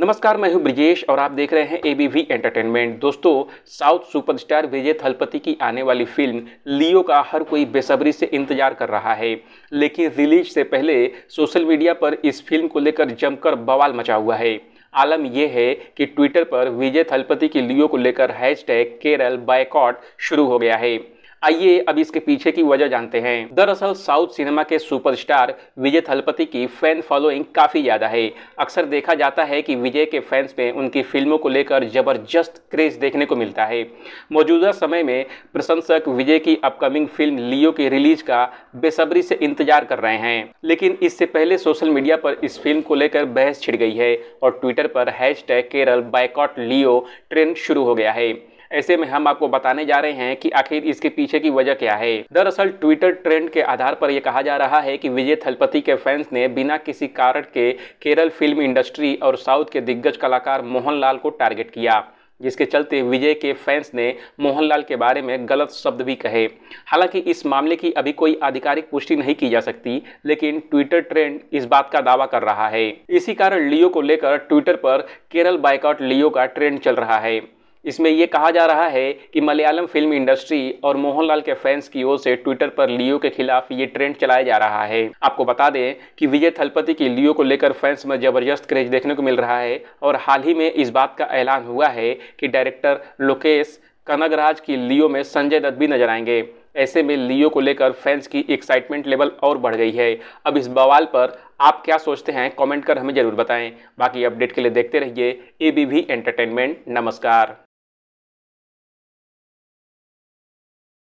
नमस्कार मैं हूं ब्रिजेश और आप देख रहे हैं एबीवी एंटरटेनमेंट दोस्तों साउथ सुपरस्टार विजय थलपति की आने वाली फिल्म लियो का हर कोई बेसब्री से इंतजार कर रहा है लेकिन रिलीज से पहले सोशल मीडिया पर इस फिल्म को लेकर जमकर बवाल मचा हुआ है आलम यह है कि ट्विटर पर विजय थलपति की लियो को लेकर टैग केरल बायकॉट शुरू हो गया है आइए अब इसके पीछे की वजह जानते हैं दरअसल साउथ सिनेमा के सुपरस्टार विजय थलपति की फैन फॉलोइंग काफ़ी ज़्यादा है अक्सर देखा जाता है कि विजय के फैंस में उनकी फिल्मों को लेकर जबरदस्त क्रेज देखने को मिलता है मौजूदा समय में प्रशंसक विजय की अपकमिंग फिल्म लियो की रिलीज का बेसब्री से इंतजार कर रहे हैं लेकिन इससे पहले सोशल मीडिया पर इस फिल्म को लेकर बहस छिड़ गई है और ट्विटर पर hashtag Kerala boycott Leo trend शुरू हो गया है ऐसे में हम आपको बताने जा रहे हैं कि आखिर इसके पीछे की वजह क्या है दरअसल ट्विटर ट्रेंड के आधार पर यह कहा जा रहा है कि विजय थलपति के फैंस ने बिना किसी कारण के केरल फिल्म इंडस्ट्री और साउथ के दिग्गज कलाकार मोहनलाल को टारगेट किया जिसके चलते विजय के फैंस ने मोहनलाल के बारे में गलत शब्द भी कहे हालांकि इस मामले की अभी कोई आधिकारिक पुष्टि नहीं की जा सकती लेकिन ट्विटर ट्रेंड इस बात का दावा कर रहा है इसी कारण लियो को लेकर ट्विटर पर केरल बाइकआउट लियो का ट्रेंड चल रहा है इसमें यह कहा जा रहा है कि मलयालम फिल्म इंडस्ट्री और मोहनलाल के फैंस की ओर से ट्विटर पर लियो के खिलाफ ये ट्रेंड चलाया जा रहा है आपको बता दें कि विजय थलपति की लियो को लेकर फैंस में जबरदस्त क्रेज देखने को मिल रहा है और हाल ही में इस बात का ऐलान हुआ है कि डायरेक्टर लोकेश कनगराज की लियो में संजय दत्त भी नजर आएंगे ऐसे में लियो को लेकर फैंस की एक्साइटमेंट लेवल और बढ़ गई है अब इस बवाल पर आप क्या सोचते हैं कमेंट कर हमें ज़रूर बताएं बाकी अपडेट के लिए देखते रहिए ए बी एंटरटेनमेंट नमस्कार